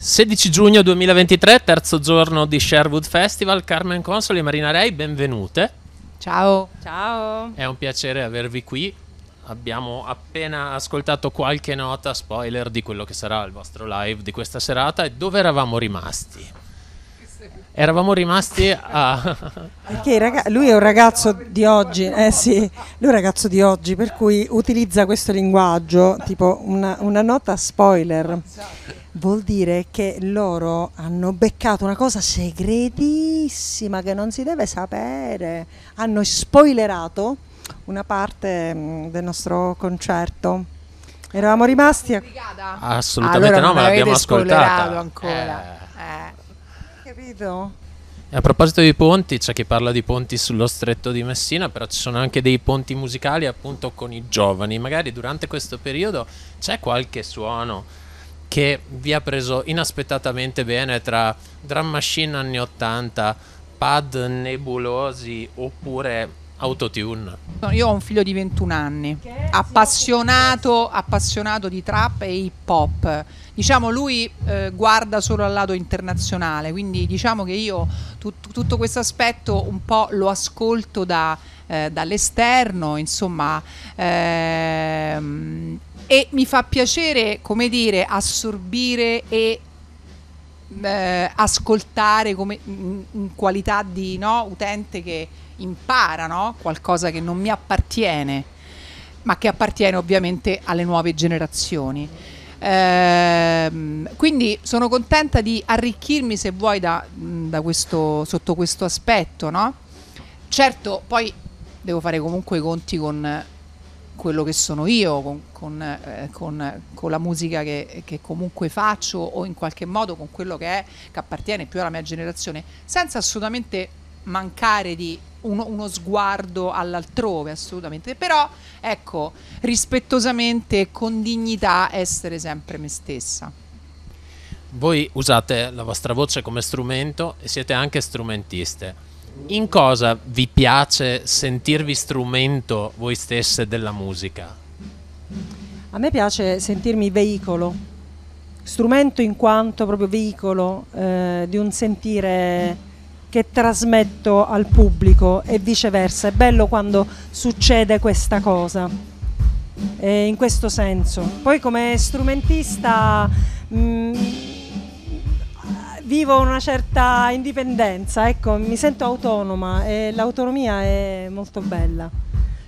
16 giugno 2023, terzo giorno di Sherwood Festival, Carmen Consoli e Marina Rei, benvenute. Ciao. Ciao. È un piacere avervi qui. Abbiamo appena ascoltato qualche nota spoiler di quello che sarà il vostro live di questa serata e dove eravamo rimasti? eravamo rimasti a... Perché ragazzi, lui è un ragazzo di oggi, eh sì, lui è un ragazzo di oggi, per cui utilizza questo linguaggio, tipo una, una nota spoiler. Vuol dire che loro hanno beccato una cosa segretissima che non si deve sapere. Hanno spoilerato una parte mm, del nostro concerto. Eravamo rimasti a... Assolutamente allora no, ma l'abbiamo ascoltata. ancora. Eh. Grido. E a proposito di ponti, c'è chi parla di ponti sullo stretto di Messina, però ci sono anche dei ponti musicali appunto con i giovani. Magari durante questo periodo c'è qualche suono che vi ha preso inaspettatamente bene tra drum machine anni 80, pad nebulosi oppure Autotune. io ho un figlio di 21 anni, appassionato, appassionato di trap e hip hop. Diciamo lui eh, guarda solo al lato internazionale, quindi diciamo che io tut- tutto questo aspetto un po' lo ascolto da, eh, dall'esterno, insomma, ehm, e mi fa piacere, come dire, assorbire e eh, ascoltare come, in, qualità di no, utente che impara no? qualcosa che non mi appartiene, ma che appartiene ovviamente alle nuove generazioni. Ehm, quindi sono contenta di arricchirmi, se vuoi, da, da questo, sotto questo aspetto. No? Certo, poi devo fare comunque i conti con quello che sono io, con, con, eh, con, con la musica che, che, comunque faccio o in qualche modo con quello che, è, che appartiene più alla mia generazione, senza assolutamente mancare di uno, uno, sguardo all'altrove, assolutamente. Però, ecco, rispettosamente, e con dignità, essere sempre me stessa. Voi usate la vostra voce come strumento e siete anche strumentiste in cosa vi piace sentirvi strumento voi stesse della musica? A me piace sentirmi veicolo, strumento in quanto proprio veicolo eh, di un sentire che trasmetto al pubblico e viceversa. È bello quando succede questa cosa, eh, in questo senso. Poi come strumentista mh, mm, vivo una certa indipendenza, ecco, mi sento autonoma e l'autonomia è molto bella.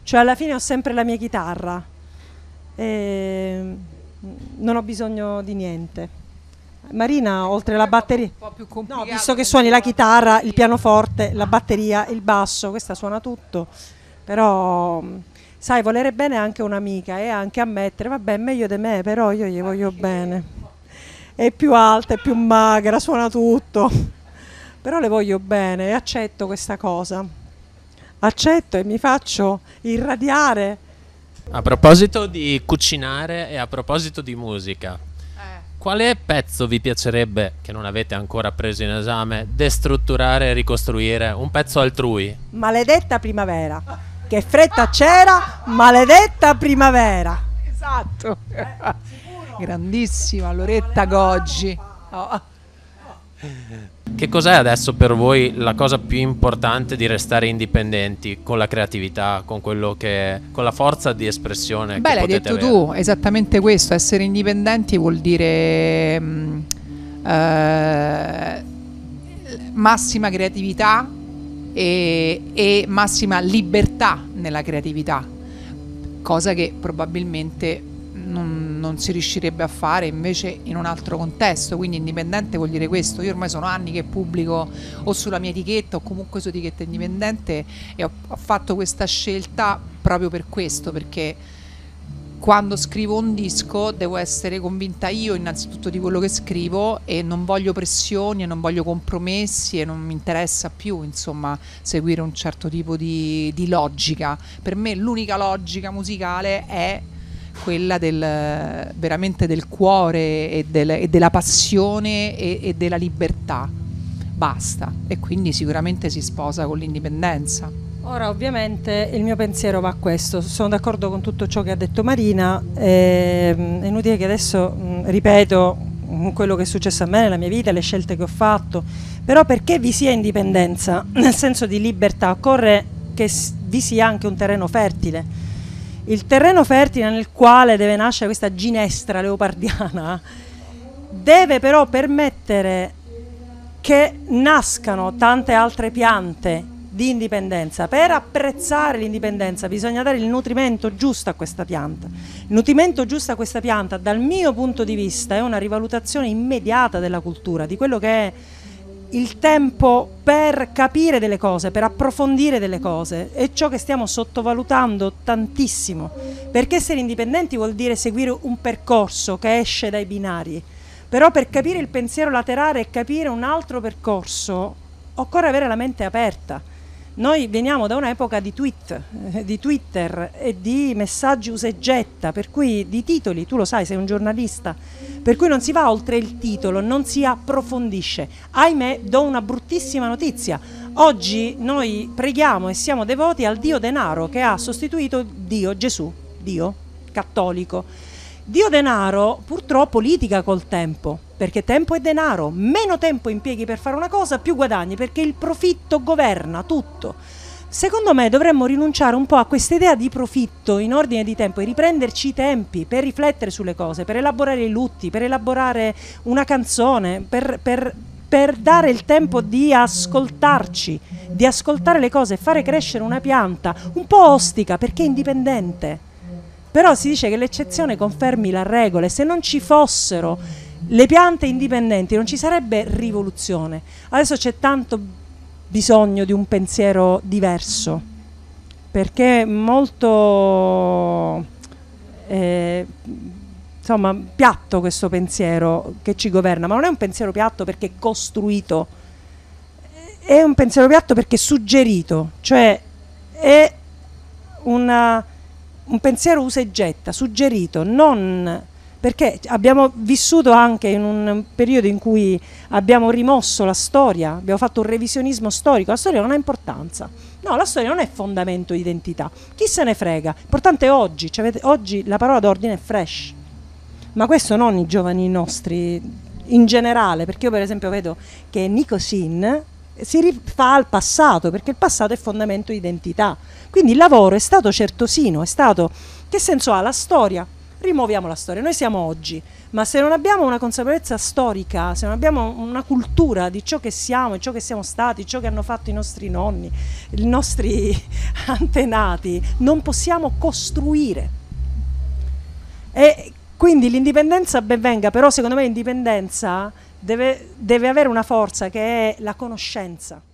Cioè alla fine ho sempre la mia chitarra e non ho bisogno di niente. Marina, oltre alla batteria, Un po' più no, visto che suoni la chitarra, il pianoforte, la batteria, il basso, questa suona tutto, però sai, volere bene anche un'amica e anche ammettere, vabbè, meglio di me, però io gli voglio bene è più alta, è più magra, suona tutto. Però le voglio bene e accetto questa cosa. Accetto e mi faccio irradiare. A proposito di cucinare e a proposito di musica, eh. quale pezzo vi piacerebbe, che non avete ancora preso in esame, destrutturare e ricostruire? Un pezzo altrui? Maledetta primavera. Che fretta c'era, maledetta primavera. Esatto. Eh grandissima Loretta Goggi. Oh. Che cos'è adesso per voi la cosa più importante di restare indipendenti con la creatività, con, che, con la forza di espressione? Beh, l'hai detto avere? tu, esattamente questo, essere indipendenti vuol dire mh, mm, eh, massima creatività e, e massima libertà nella creatività, cosa che probabilmente non, non, si riuscirebbe a fare invece in un altro contesto, quindi indipendente vuol dire questo, io ormai sono anni che pubblico o sulla mia etichetta o comunque su etichetta indipendente e ho, ho fatto questa scelta proprio per questo, perché quando scrivo un disco devo essere convinta io innanzitutto di quello che scrivo e non voglio pressioni e non voglio compromessi e non mi interessa più insomma seguire un certo tipo di, di logica. Per me l'unica logica musicale è quella del, veramente del cuore e, del, e della passione e, e della libertà. Basta. E quindi sicuramente si sposa con l'indipendenza. Ora ovviamente il mio pensiero va a questo, sono d'accordo con tutto ciò che ha detto Marina, ehm, è inutile che adesso ripeto quello che è successo a me nella mia vita, le scelte che ho fatto, però perché vi sia indipendenza, nel senso di libertà, occorre che vi sia anche un terreno fertile il terreno fertile nel quale deve nascere questa ginestra leopardiana deve però permettere che nascano tante altre piante di indipendenza. Per apprezzare l'indipendenza bisogna dare il nutrimento giusto a questa pianta. Il nutrimento giusto a questa pianta, dal mio punto di vista, è una rivalutazione immediata della cultura, di quello che è il tempo per capire delle cose, per approfondire delle cose. È ciò che stiamo sottovalutando tantissimo, perché essere indipendenti vuol dire seguire un percorso che esce dai binari. Però per capire il pensiero laterale e capire un altro percorso occorre avere la mente aperta noi veniamo da un'epoca di tweet, eh, di Twitter e di messaggi useggetta, per cui di titoli, tu lo sai, sei un giornalista, per cui non si va oltre il titolo, non si approfondisce. Ahimè, do una bruttissima notizia. Oggi noi preghiamo e siamo devoti al Dio denaro che ha sostituito Dio Gesù, Dio cattolico. Dio denaro purtroppo litiga col tempo perché tempo è denaro, meno tempo impieghi per fare una cosa, più guadagni, perché il profitto governa tutto. Secondo me dovremmo rinunciare un po' a questa idea di profitto in ordine di tempo e riprenderci i tempi per riflettere sulle cose, per elaborare i lutti, per elaborare una canzone, per, per, per dare il tempo di ascoltarci, di ascoltare le cose fare crescere una pianta un po' ostica perché è indipendente. Però si dice che l'eccezione confermi la regola e se non ci fossero le piante indipendenti, non ci sarebbe rivoluzione. Adesso c'è tanto bisogno di un pensiero diverso, perché molto eh, insomma, piatto questo pensiero che ci governa, ma non è un pensiero piatto perché è costruito, è un pensiero piatto perché è suggerito, cioè è una, un pensiero usa e getta, suggerito, non perché abbiamo vissuto anche in un periodo in cui abbiamo rimosso la storia, abbiamo fatto un revisionismo storico, la storia non ha importanza. No, la storia non è fondamento di identità, chi se ne frega, importante è oggi, cioè, oggi la parola d'ordine è fresh, ma questo non i giovani nostri in generale, perché io per esempio vedo che Nico Sin si rifà al passato, perché il passato è fondamento di identità, quindi il lavoro è stato certosino, è stato che senso ha la storia rimuoviamo la storia. Noi siamo oggi, ma se non abbiamo una consapevolezza storica, se non abbiamo una cultura di ciò che siamo, di ciò che siamo stati, ciò che hanno fatto i nostri nonni, i nostri antenati, non possiamo costruire. E quindi l'indipendenza ben venga, però secondo me l'indipendenza deve, deve avere una forza che è la conoscenza.